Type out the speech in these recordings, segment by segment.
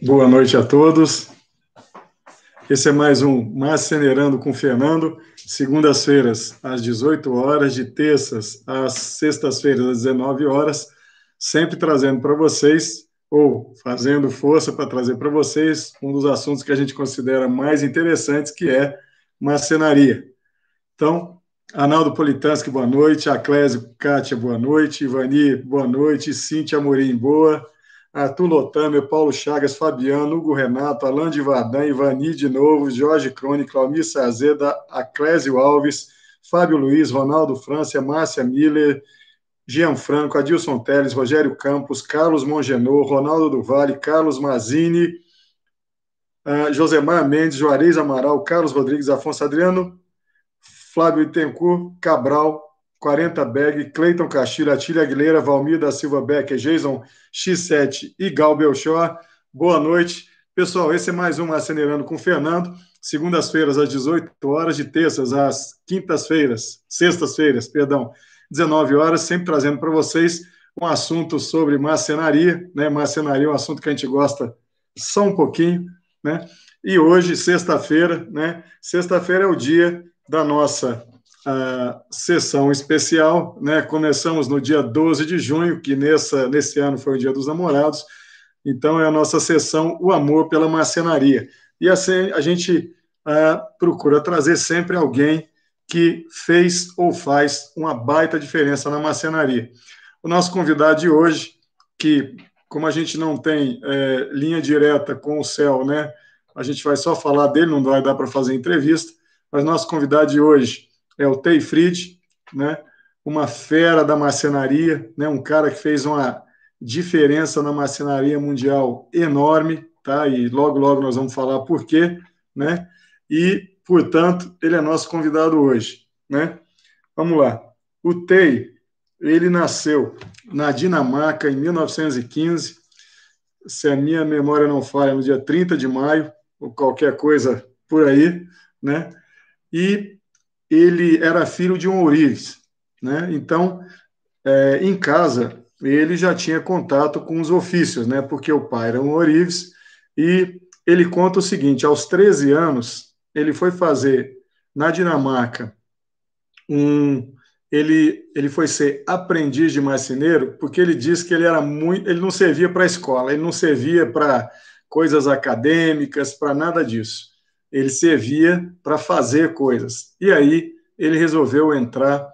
Boa noite a todos. Esse é mais um Macenerando com Fernando, segundas-feiras às 18 horas, de terças às sextas-feiras às 19 horas, sempre trazendo para vocês, ou fazendo força para trazer para vocês, um dos assuntos que a gente considera mais interessantes, que é macenaria. Então, Arnaldo Politanski, boa noite, Aclésio Kátia, boa noite, Ivani, boa noite, Cintia Amorim, boa noite. Arthur Lotame, Paulo Chagas, Fabiano, Hugo Renato, Alain de Vardan, Ivani de novo, Jorge Crone, Claumir Sazeda, Aclésio Alves, Fábio Luiz, Ronaldo França, Márcia Miller, Gianfranco, Adilson Teles, Rogério Campos, Carlos Mongenor, Ronaldo do Vale, Carlos Mazini, uh, ah, Josemar Mendes, Juarez Amaral, Carlos Rodrigues, Afonso Adriano, Flávio Itencourt, Cabral, 40 Beg, Cleiton Caxira, Atília Aguilera, Valmir da Silva Becker, Jason X7 e Gal Belchor. Boa noite. Pessoal, esse é mais um Acelerando com Fernando. Segundas-feiras às 18 horas, de terças às quintas-feiras, sextas-feiras, perdão, 19 horas, sempre trazendo para vocês um assunto sobre marcenaria, né? Marcenaria é um assunto que a gente gosta só um pouquinho, né? E hoje, sexta-feira, né? Sexta-feira é o dia da nossa a sessão especial. Né? Começamos no dia 12 de junho, que nessa, nesse ano foi o Dia dos Namorados, então é a nossa sessão O Amor pela Marcenaria. E assim a gente uh, procura trazer sempre alguém que fez ou faz uma baita diferença na marcenaria. O nosso convidado de hoje, que como a gente não tem é, linha direta com o céu, né? A gente vai só falar dele, não vai dar para fazer entrevista. Mas nosso convidado de hoje é o Tei Fritz, né? uma fera da marcenaria, né? um cara que fez uma diferença na marcenaria mundial enorme, tá? e logo, logo nós vamos falar por quê, né? e, portanto, ele é nosso convidado hoje. Né? Vamos lá. O Tei, ele nasceu na Dinamarca em 1915, se a minha memória não falha, no dia 30 de maio, ou qualquer coisa por aí, né? E ele era filho de um ourives, né? Então, é, em casa, ele já tinha contato com os ofícios, né? Porque o pai era um ourives e ele conta o seguinte, aos 13 anos, ele foi fazer na Dinamarca um ele, ele foi ser aprendiz de marceneiro porque ele disse que ele era muito ele não servia para a escola ele não servia para coisas acadêmicas para nada disso ele servia para fazer coisas. E aí ele resolveu entrar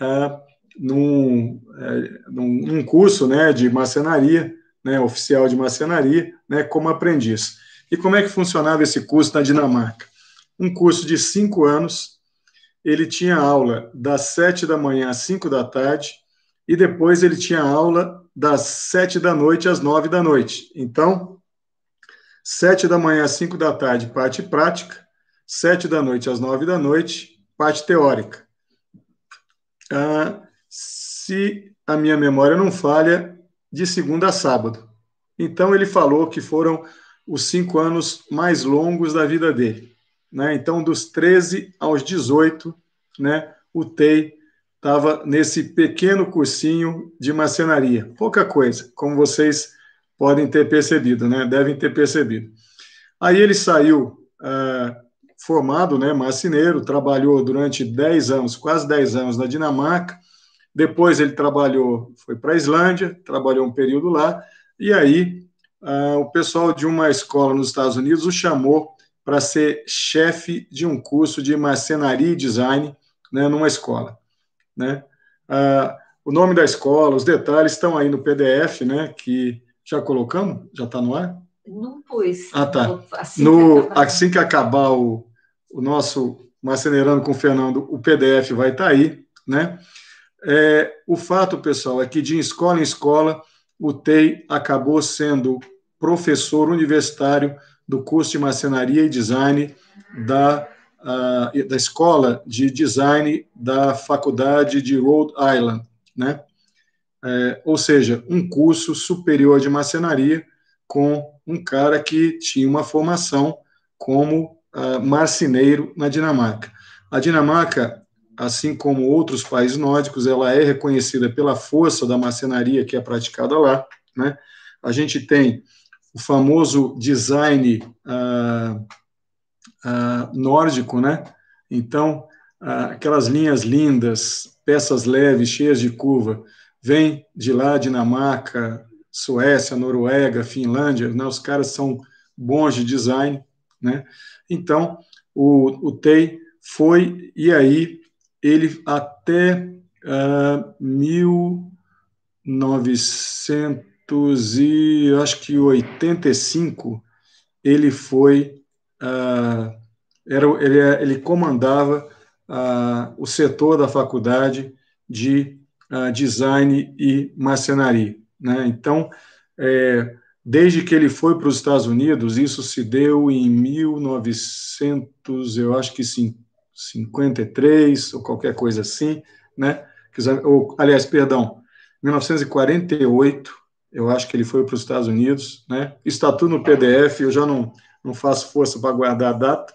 ah, num, ah, num curso né, de marcenaria, né, oficial de marcenaria, né, como aprendiz. E como é que funcionava esse curso na Dinamarca? Um curso de cinco anos, ele tinha aula das sete da manhã às cinco da tarde, e depois ele tinha aula das sete da noite às nove da noite. Então, Sete da manhã às cinco da tarde, parte prática. Sete da noite às nove da noite, parte teórica. Ah, se a minha memória não falha, de segunda a sábado. Então, ele falou que foram os cinco anos mais longos da vida dele. Né? Então, dos 13 aos 18, né, o TEI estava nesse pequeno cursinho de marcenaria. Pouca coisa, como vocês podem ter percebido, né? Devem ter percebido. Aí ele saiu é, formado, né? Marceneiro, trabalhou durante 10 anos, quase 10 anos na Dinamarca. Depois ele trabalhou, foi para a Islândia, trabalhou um período lá. E aí é, o pessoal de uma escola nos Estados Unidos o chamou para ser chefe de um curso de marcenaria e design né, numa escola. Né? É, o nome da escola, os detalhes estão aí no PDF, né, que já colocamos? Já está no ar? Não pus. Ah, tá. Assim, no, que, acabar... assim que acabar o, o nosso Macenerando com o Fernando, o PDF vai estar tá aí, né? É, o fato, pessoal, é que de escola em escola, o TEI acabou sendo professor universitário do curso de macenaria e design da, uh, da escola de design da faculdade de Rhode Island, né? é, ou seja, um curso superior de marcenaria com um cara que tinha uma formação como uh, marceneiro na Dinamarca. A Dinamarca, assim como outros países nórdicos, ela é reconhecida pela força da marcenaria que é praticada lá. Né? A gente tem o famoso design uh, uh, nórdico, né? Então, aquelas linhas lindas, peças leves, cheias de curva, vem de lá, Dinamarca, Suécia, Noruega, Finlândia, né? os caras são bons de design, né? Então, o, o TEI foi, e aí ele até uh, ah, 1900 e acho que 85 ele foi uh, era ele, é, ele comandava uh, o setor da faculdade de design e marcenaria. Né? Então, é, desde que ele foi para os Estados Unidos, isso se deu em 1900, eu acho que 53 ou qualquer coisa assim, né? Ou, aliás, perdão, 1948, eu acho que ele foi para os Estados Unidos, né? Está tudo no PDF, eu já não, não faço força para guardar a data,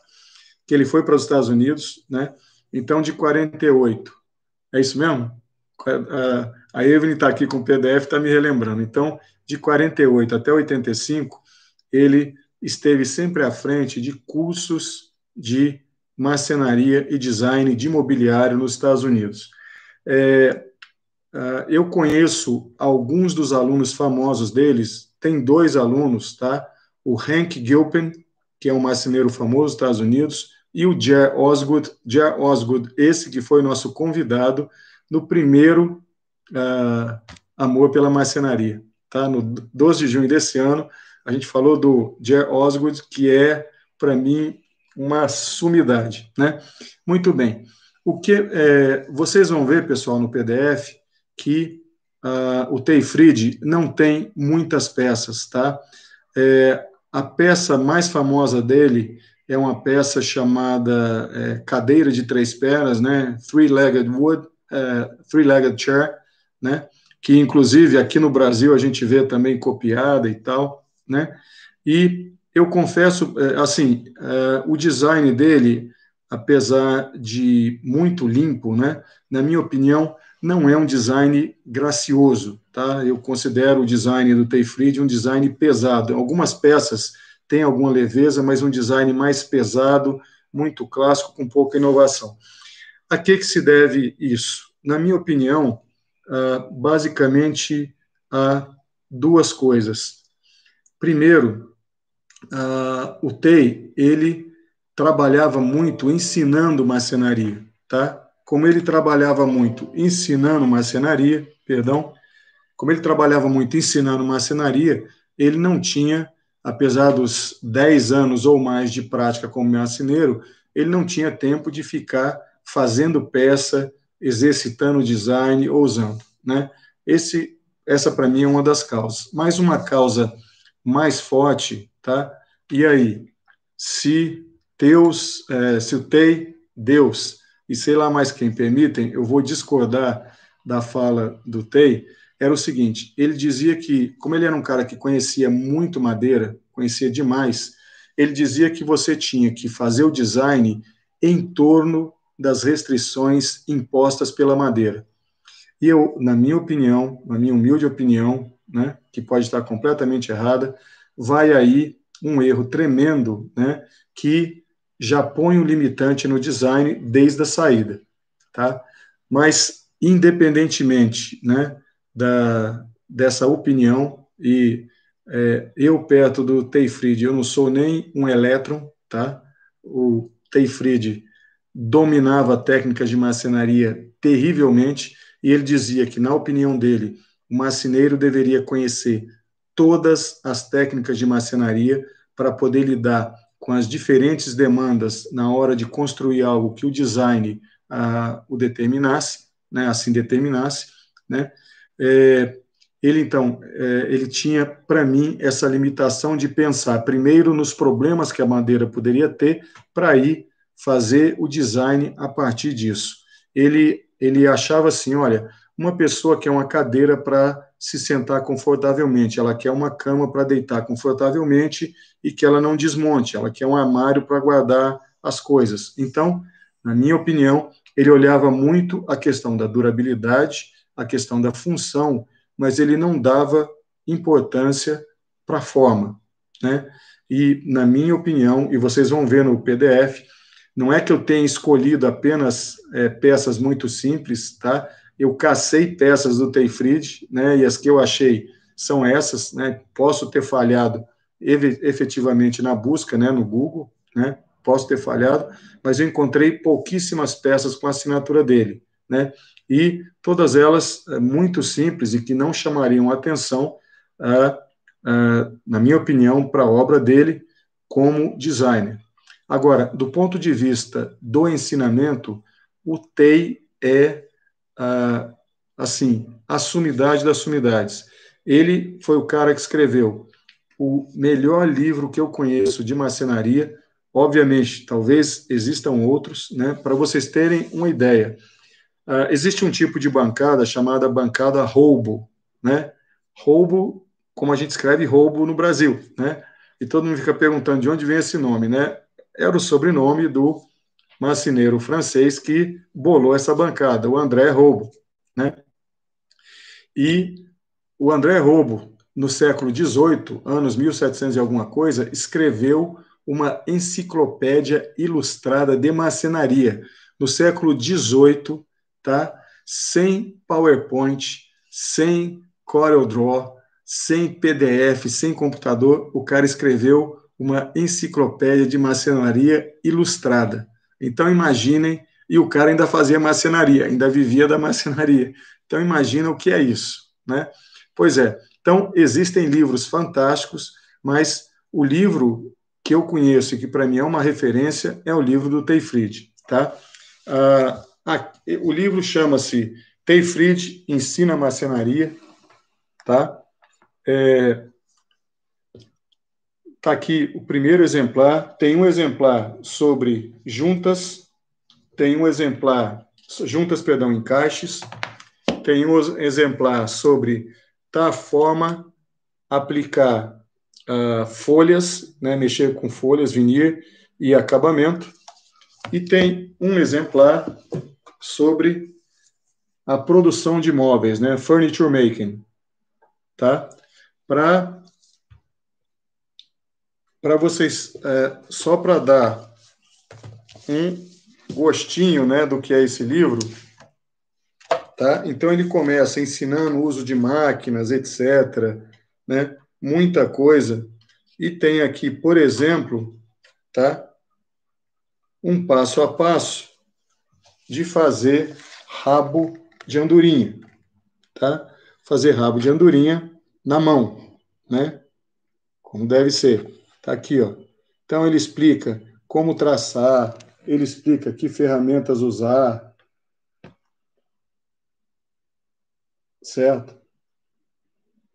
que ele foi para os Estados Unidos, né? Então, de 48. É isso mesmo? a, Evelyn está aqui com o PDF, está me relembrando. Então, de 48 até 85, ele esteve sempre à frente de cursos de marcenaria e design de mobiliário nos Estados Unidos. É, eu conheço alguns dos alunos famosos deles, tem dois alunos, tá? O Hank Gilpin, que é um marceneiro famoso dos Estados Unidos, e o Jer Osgood, Jer Osgood, esse que foi nosso convidado, no primeiro uh, Amor pela Marcenaria. Tá? No 12 de junho desse ano, a gente falou do Jer Osgood, que é, para mim, uma sumidade. Né? Muito bem. O que é, Vocês vão ver, pessoal, no PDF, que uh, o Teifrid não tem muitas peças. Tá? É, a peça mais famosa dele é uma peça chamada é, Cadeira de Três Pernas, né? Three-Legged Wood, é, three-legged chair, né? Que inclusive aqui no Brasil a gente vê também copiada e tal, né? E eu confesso, é, assim, é, o design dele, apesar de muito limpo, né? Na minha opinião, não é um design gracioso, tá? Eu considero o design do Teifrid um design pesado. Algumas peças têm alguma leveza, mas um design mais pesado, muito clássico, com pouca inovação. A que, que se deve isso? Na minha opinião, ah, basicamente há duas coisas. Primeiro, ah, o TEI, ele trabalhava muito ensinando marcenaria, tá? Como ele trabalhava muito ensinando marcenaria, perdão, como ele trabalhava muito ensinando marcenaria, ele não tinha, apesar dos 10 anos ou mais de prática como marceneiro, ele não tinha tempo de ficar fazendo peça, exercitando design ou usando, né? Esse, essa para mim é uma das causas. Mais uma causa mais forte, tá? E aí, se Deus, é, se o Tei, Deus e sei lá mais quem permitem, eu vou discordar da fala do Tei. Era o seguinte: ele dizia que, como ele era um cara que conhecia muito madeira, conhecia demais, ele dizia que você tinha que fazer o design em torno das restrições impostas pela madeira. E eu, na minha opinião, na minha humilde opinião, né, que pode estar completamente errada, vai aí um erro tremendo, né, que já põe um limitante no design desde a saída, tá? Mas independentemente, né, da dessa opinião e é, eu perto do Teifrid, eu não sou nem um elétron, tá? O Teifrid dominava técnicas de marcenaria terrivelmente e ele dizia que, na opinião dele, o marceneiro deveria conhecer todas as técnicas de marcenaria para poder lidar com as diferentes demandas na hora de construir algo que o design ah, o determinasse, né, assim determinasse, né? É, ele então, é, ele tinha para mim essa limitação de pensar primeiro nos problemas que a madeira poderia ter para ir fazer o design a partir disso. Ele, ele achava assim, olha, uma pessoa quer uma cadeira para se sentar confortavelmente, ela quer uma cama para deitar confortavelmente e que ela não desmonte, ela quer um armário para guardar as coisas. Então, na minha opinião, ele olhava muito a questão da durabilidade, a questão da função, mas ele não dava importância para a forma, né? E na minha opinião, e vocês vão ver no PDF, não é que eu tenha escolhido apenas é, peças muito simples, tá? Eu cacei peças do Tayfried, né? E as que eu achei são essas, né? Posso ter falhado efetivamente na busca, né? No Google, né? Posso ter falhado, mas eu encontrei pouquíssimas peças com a assinatura dele, né? E todas elas é, muito simples e que não chamariam atenção, ah, ah, na minha opinião, para a obra dele como designer. Agora, do ponto de vista do ensinamento, o TEI é, ah, assim, a sumidade das sumidades. Ele foi o cara que escreveu o melhor livro que eu conheço de marcenaria. Obviamente, talvez existam outros, né? Para vocês terem uma ideia, ah, existe um tipo de bancada chamada bancada roubo, né? Roubo, como a gente escreve roubo no Brasil, né? E todo mundo fica perguntando de onde vem esse nome, né? era o sobrenome do macineiro francês que bolou essa bancada, o André Roubo. Né? E o André Roubo, no século XVIII, anos 1700 e alguma coisa, escreveu uma enciclopédia ilustrada de macenaria. No século XVIII, tá? sem PowerPoint, sem CorelDRAW, sem PDF, sem computador, o cara escreveu uma enciclopédia de marcenaria ilustrada. Então imaginem, e o cara ainda fazia marcenaria, ainda vivia da marcenaria. Então imagina o que é isso, né? Pois é. Então existem livros fantásticos, mas o livro que eu conheço e que para mim é uma referência é o livro do Teifrid, tá? Ah, o livro chama-se Teifrid ensina marcenaria, tá? É, Está aqui o primeiro exemplar. Tem um exemplar sobre juntas, tem um exemplar, juntas, perdão, encaixes, tem um exemplar sobre tá forma, aplicar uh, folhas, né, mexer com folhas, vinir e acabamento. E tem um exemplar sobre a produção de móveis, né, furniture making, tá? Para para vocês, é, só para dar um gostinho né, do que é esse livro, tá? Então ele começa ensinando o uso de máquinas, etc, né? Muita coisa. E tem aqui, por exemplo, tá? Um passo a passo de fazer rabo de andorinha, tá? Fazer rabo de andorinha na mão, né? Como deve ser. Está aqui, ó. Então ele explica como traçar, ele explica que ferramentas usar. Certo?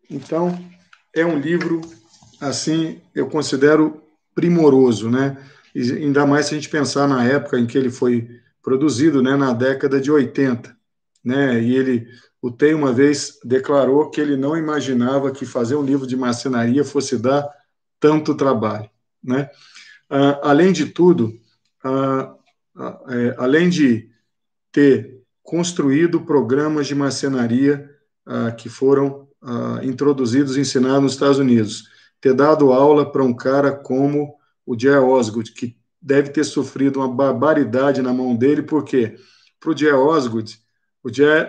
Então, é um livro assim, eu considero primoroso, né? E ainda mais se a gente pensar na época em que ele foi produzido, né, na década de 80, né? E ele o Tem uma vez declarou que ele não imaginava que fazer um livro de marcenaria fosse dar tanto trabalho. Né? Ah, além de tudo, ah, ah, é, além de ter construído programas de marcenaria que foram introduzidos e ensinados nos Estados Unidos, ter dado aula para um cara como o Jay Osgood, que deve ter sofrido uma barbaridade na mão dele, porque para o Jay Osgood, o Jay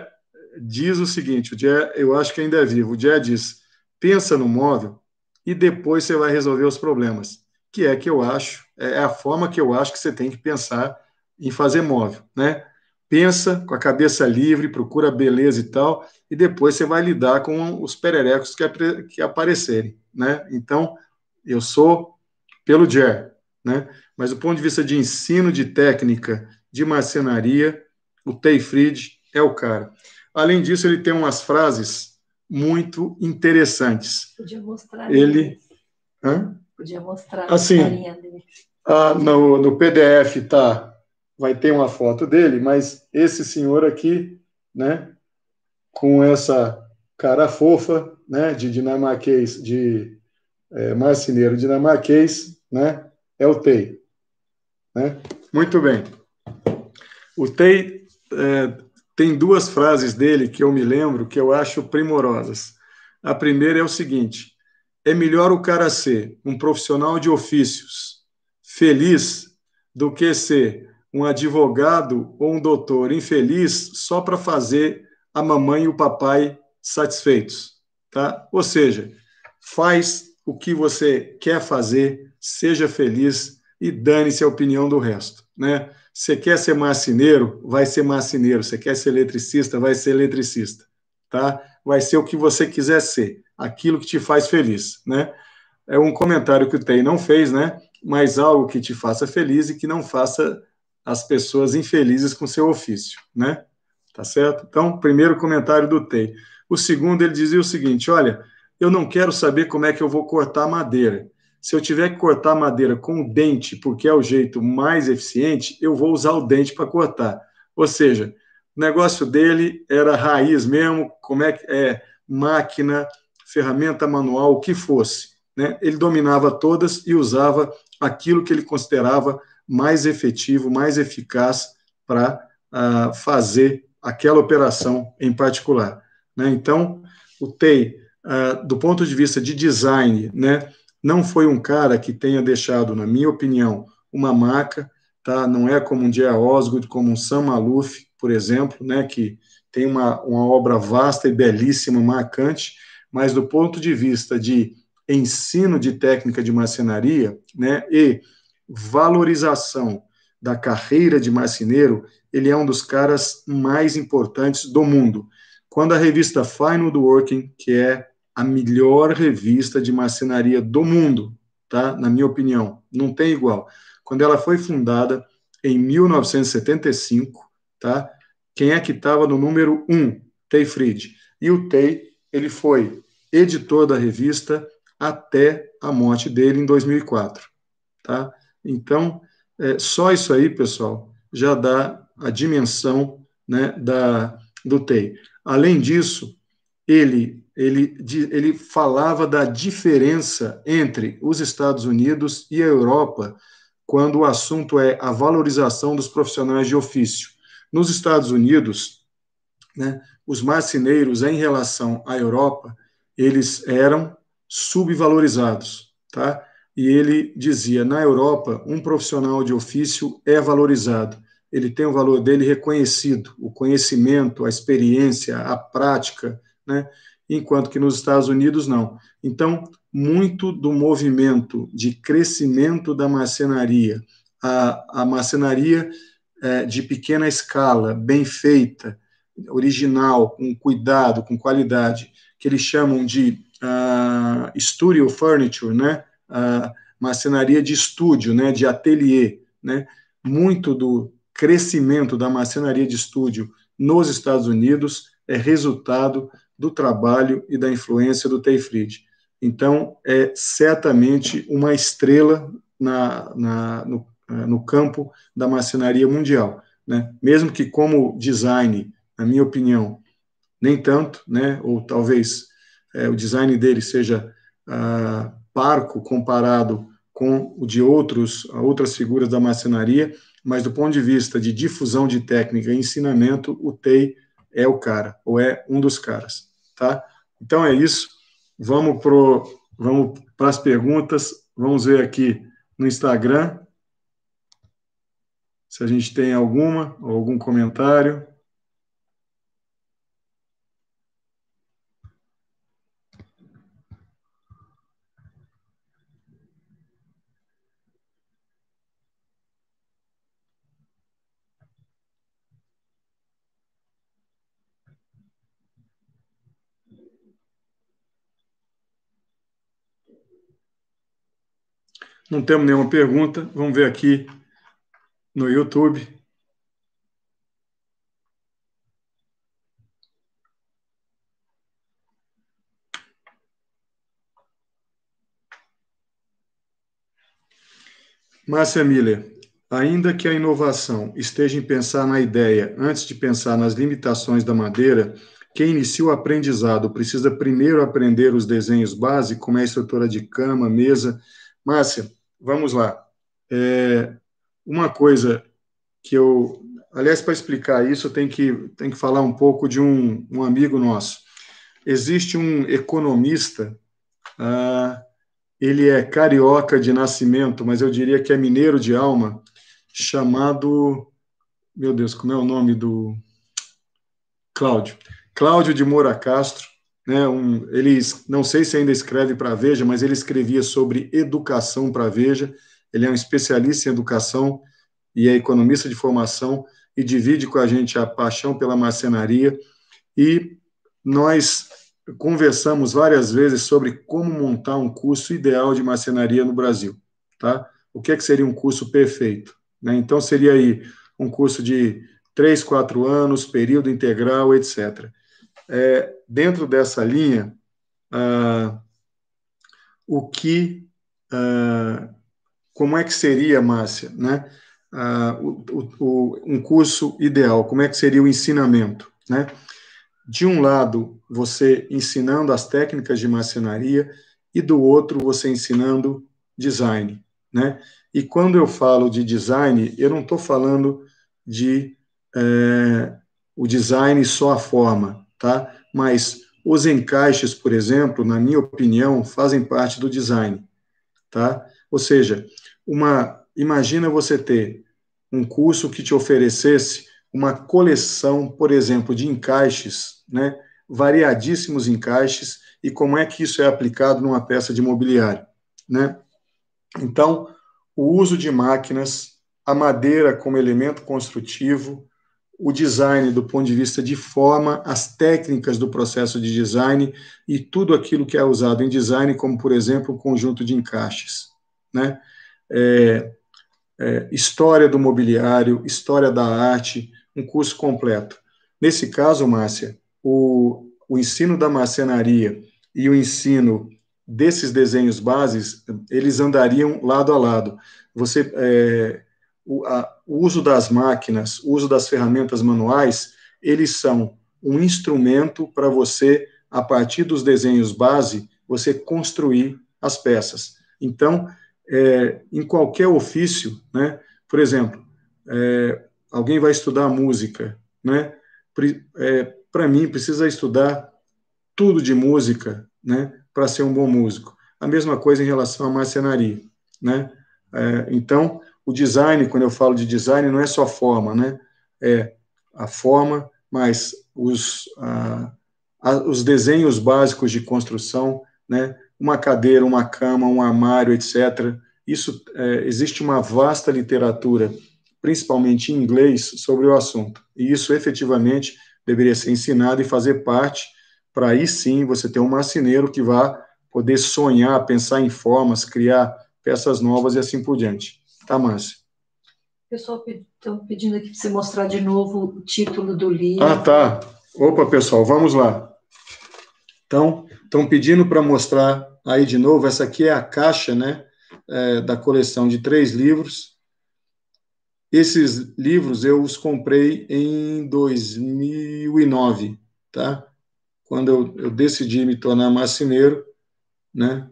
diz o seguinte, o Jay, eu acho que ainda é vivo, o Jay diz, pensa no móvel, e depois você vai resolver os problemas, que é que eu acho, é, é a forma que eu acho que você tem que pensar em fazer móvel, né? Pensa com a cabeça livre, procura beleza e tal, e depois você vai lidar com os pererecos que, que aparecerem, né? Então, eu sou pelo Jer, né? Mas do ponto de vista de ensino de técnica de marcenaria, o Tayfried é o cara. Além disso, ele tem umas frases muito interessantes. Podia mostrar. Ele. Hã? Podia mostrar assim, a dele. Ah, no, no PDF tá, vai ter uma foto dele, mas esse senhor aqui, né, com essa cara fofa, né, de dinamarquês, de é, marceneiro dinamarquês, né, é o Tei. Né? Muito bem. O Tei é, tem duas frases dele que eu me lembro que eu acho primorosas. A primeira é o seguinte: é melhor o cara ser um profissional de ofícios feliz do que ser um advogado ou um doutor infeliz só para fazer a mamãe e o papai satisfeitos, tá? Ou seja, faz o que você quer fazer, seja feliz e dane-se a opinião do resto, né? Você quer ser marceneiro? Vai ser marceneiro. Você quer ser eletricista? Vai ser eletricista, tá? Vai ser o que você quiser ser, aquilo que te faz feliz, né? É um comentário que o Tei não fez, né? Mas algo que te faça feliz e que não faça as pessoas infelizes com seu ofício, né? Tá certo? Então, primeiro comentário do Tei. O segundo, ele dizia o seguinte: olha, eu não quero saber como é que eu vou cortar madeira se eu tiver que cortar madeira com o dente, porque é o jeito mais eficiente, eu vou usar o dente para cortar. Ou seja, o negócio dele era raiz mesmo, como é que é máquina, ferramenta manual, o que fosse. Né? Ele dominava todas e usava aquilo que ele considerava mais efetivo, mais eficaz para uh, ah, fazer aquela operação em particular. Né? Então, o TEI, uh, ah, do ponto de vista de design, né, não foi um cara que tenha deixado, na minha opinião, uma marca, tá? Não é como um Dia Osgood, como um Sam Maluf, por exemplo, né? Que tem uma, uma obra vasta e belíssima, marcante, mas do ponto de vista de ensino de técnica de marcenaria, né? E valorização da carreira de marceneiro, ele é um dos caras mais importantes do mundo. Quando a revista Final working que é a melhor revista de marcenaria do mundo, tá? Na minha opinião, não tem igual. Quando ela foi fundada em 1975, tá? Quem é que estava no número um? Tay Fried. E o Tei, ele foi editor da revista até a morte dele em 2004, tá? Então, é, só isso aí, pessoal, já dá a dimensão né, da, do TEI. Além disso, ele ele, ele falava da diferença entre os Estados Unidos e a Europa quando o assunto é a valorização dos profissionais de ofício. Nos Estados Unidos, né, os marceneiros, em relação à Europa, eles eram subvalorizados, tá? E ele dizia, na Europa, um profissional de ofício é valorizado. Ele tem o valor dele reconhecido, o conhecimento, a experiência, a prática, né? enquanto que nos Estados Unidos não. Então, muito do movimento de crescimento da marcenaria, a, a marcenaria é, de pequena escala, bem feita, original, com cuidado, com qualidade, que eles chamam de uh, studio furniture, né? Uh, marcenaria de estúdio, né? De ateliê, né? Muito do crescimento da marcenaria de estúdio nos Estados Unidos é resultado do trabalho e da influência do Teifrid. Então, é certamente uma estrela na, na no, é, no, campo da marcenaria mundial. Né? Mesmo que, como design, na minha opinião, nem tanto, né? ou talvez é, o design dele seja ah, parco comparado com o de outros, outras figuras da marcenaria, mas do ponto de vista de difusão de técnica e ensinamento, o TEI é o cara, ou é um dos caras tá? Então é isso. Vamos pro vamos para as perguntas. Vamos ver aqui no Instagram se a gente tem alguma ou algum comentário. Não temos nenhuma pergunta. Vamos ver aqui no YouTube. Márcia Miller, ainda que a inovação esteja em pensar na ideia antes de pensar nas limitações da madeira, quem inicia o aprendizado precisa primeiro aprender os desenhos base, como é a estrutura de cama, mesa. Márcia, vamos lá. É, uma coisa que eu. Aliás, para explicar isso, tem que, tem que falar um pouco de um, um amigo nosso. Existe um economista, ah, ele é carioca de nascimento, mas eu diria que é mineiro de alma, chamado. Meu Deus, como é o nome do. Cláudio. Cláudio de Moura Castro né, um, ele, não sei se ainda escreve para a Veja, mas ele escrevia sobre educação para a Veja. Ele é um especialista em educação e é economista de formação e divide com a gente a paixão pela marcenaria. E nós conversamos várias vezes sobre como montar um curso ideal de marcenaria no Brasil. Tá? O que, é que seria um curso perfeito? Né? Então, seria aí um curso de três, quatro anos, período integral, etc é, dentro dessa linha, ah, o que, ah, como é que seria, Márcia, né? Ah, o, o, um curso ideal, como é que seria o ensinamento, né? De um lado, você ensinando as técnicas de marcenaria e do outro, você ensinando design, né? E quando eu falo de design, eu não estou falando de é, o design só a forma, tá? Mas os encaixes, por exemplo, na minha opinião, fazem parte do design, tá? Ou seja, uma imagina você ter um curso que te oferecesse uma coleção, por exemplo, de encaixes, né? Variadíssimos encaixes e como é que isso é aplicado numa peça de mobiliário, né? Então, o uso de máquinas, a madeira como elemento construtivo, o design do ponto de vista de forma, as técnicas do processo de design e tudo aquilo que é usado em design, como, por exemplo, o conjunto de encaixes. Né? É, é, história do mobiliário, história da arte, um curso completo. Nesse caso, Márcia, o, o ensino da marcenaria e o ensino desses desenhos bases, eles andariam lado a lado. Você... É, o, a, o uso das máquinas, o uso das ferramentas manuais, eles são um instrumento para você, a partir dos desenhos base, você construir as peças. Então, é, em qualquer ofício, né, por exemplo, é, alguém vai estudar música, né, é, para mim precisa estudar tudo de música, né, para ser um bom músico. A mesma coisa em relação à marcenaria, né. É, então, o design, quando eu falo de design, não é só forma, né? É a forma, mas os, a, os desenhos básicos de construção, né? Uma cadeira, uma cama, um armário, etc. Isso é, existe uma vasta literatura, principalmente em inglês, sobre o assunto. E isso efetivamente deveria ser ensinado e fazer parte para aí sim você ter um marceneiro que vá poder sonhar, pensar em formas, criar peças novas e assim por diante. Tá, Márcia? Pessoal, estão pedindo aqui para você mostrar de novo o título do livro. Ah, tá. Opa, pessoal, vamos lá. Então, estão pedindo para mostrar aí de novo. Essa aqui é a caixa, né? É, da coleção de três livros. Esses livros eu os comprei em 2009, tá? Quando eu, eu decidi me tornar marceneiro, né?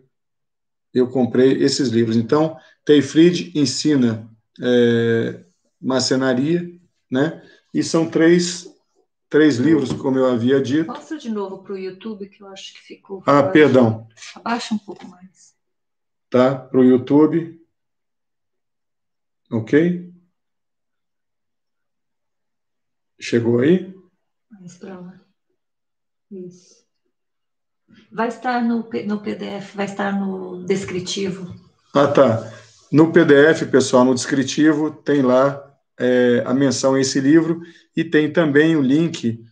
Eu comprei esses livros. Então, Teifrid ensina é, macenaria, né? E são três, três livros, como eu havia dito. Mostra de novo para o YouTube, que eu acho que ficou. Ah, forte. perdão. Abaixa um pouco mais. Tá, para o YouTube. Ok? Chegou aí? Mais para lá. Isso. Vai estar no, no PDF, vai estar no descritivo. Ah, tá. No PDF, pessoal, no descritivo, tem lá é, a menção a esse livro e tem também o link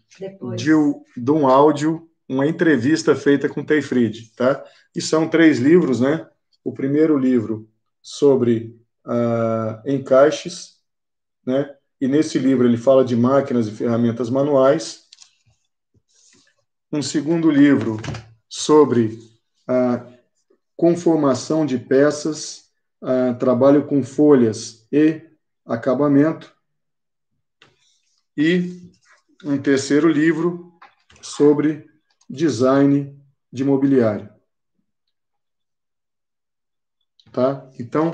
de, de um áudio, uma entrevista feita com Teifrid, tá? E são três livros, né? O primeiro livro sobre ah, encaixes, né? E nesse livro ele fala de máquinas e ferramentas manuais. Um segundo livro sobre a ah, conformação de peças uh, trabalho com folhas e acabamento. E um terceiro livro sobre design de mobiliário. Tá? Então,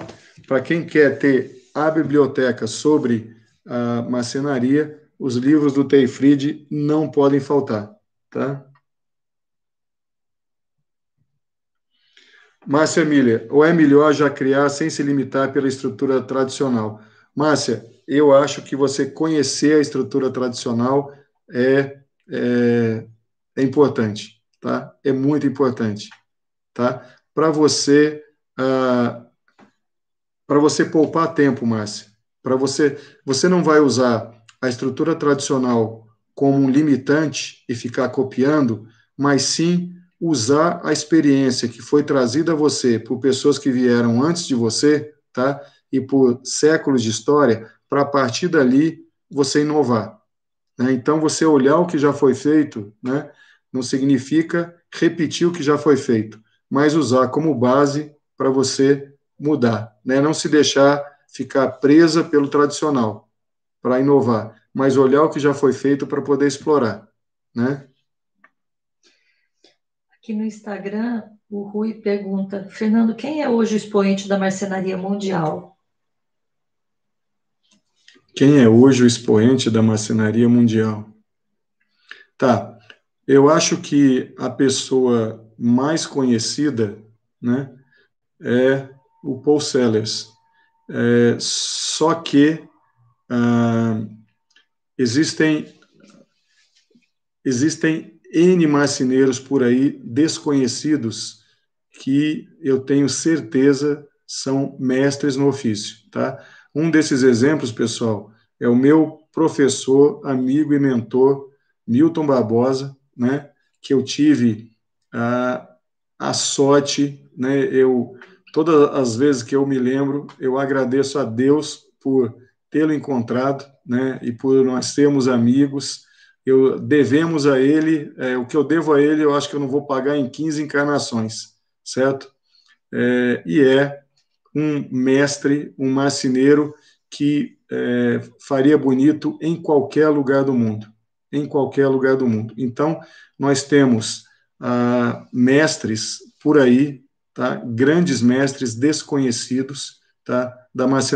para quem quer ter a biblioteca sobre a macenaria, os livros do Teifrid não podem faltar. Tá? Márcia Emília, ou é melhor já criar sem se limitar pela estrutura tradicional? Márcia, eu acho que você conhecer a estrutura tradicional é, é, é importante, tá? É muito importante, tá? Para você, ah, para você poupar tempo, Márcia. Para você, você não vai usar a estrutura tradicional como um limitante e ficar copiando, mas sim usar a experiência que foi trazida a você por pessoas que vieram antes de você, tá? E por séculos de história, para a partir dali você inovar. Né? Então, você olhar o que já foi feito, né? Não significa repetir o que já foi feito, mas usar como base para você mudar, né? Não se deixar ficar presa pelo tradicional para inovar, mas olhar o que já foi feito para poder explorar, né? que no Instagram o Rui pergunta: Fernando, quem é hoje o expoente da marcenaria mundial? Quem é hoje o expoente da marcenaria mundial? Tá. Eu acho que a pessoa mais conhecida, né, é o Paul Sellers. É, só que ah, existem existem N marceneiros por aí desconhecidos que eu tenho certeza são mestres no ofício, tá? Um desses exemplos, pessoal, é o meu professor, amigo e mentor Milton Barbosa, né? Que eu tive a, a sorte, né? Eu todas as vezes que eu me lembro, eu agradeço a Deus por tê-lo encontrado, né? E por nós sermos amigos eu devemos a ele, é, o que eu devo a ele, eu acho que eu não vou pagar em 15 encarnações, certo? É, e é um mestre, um marceneiro que é, faria bonito em qualquer lugar do mundo, em qualquer lugar do mundo. Então, nós temos ah, mestres por aí, tá? grandes mestres desconhecidos tá? da marcenaria.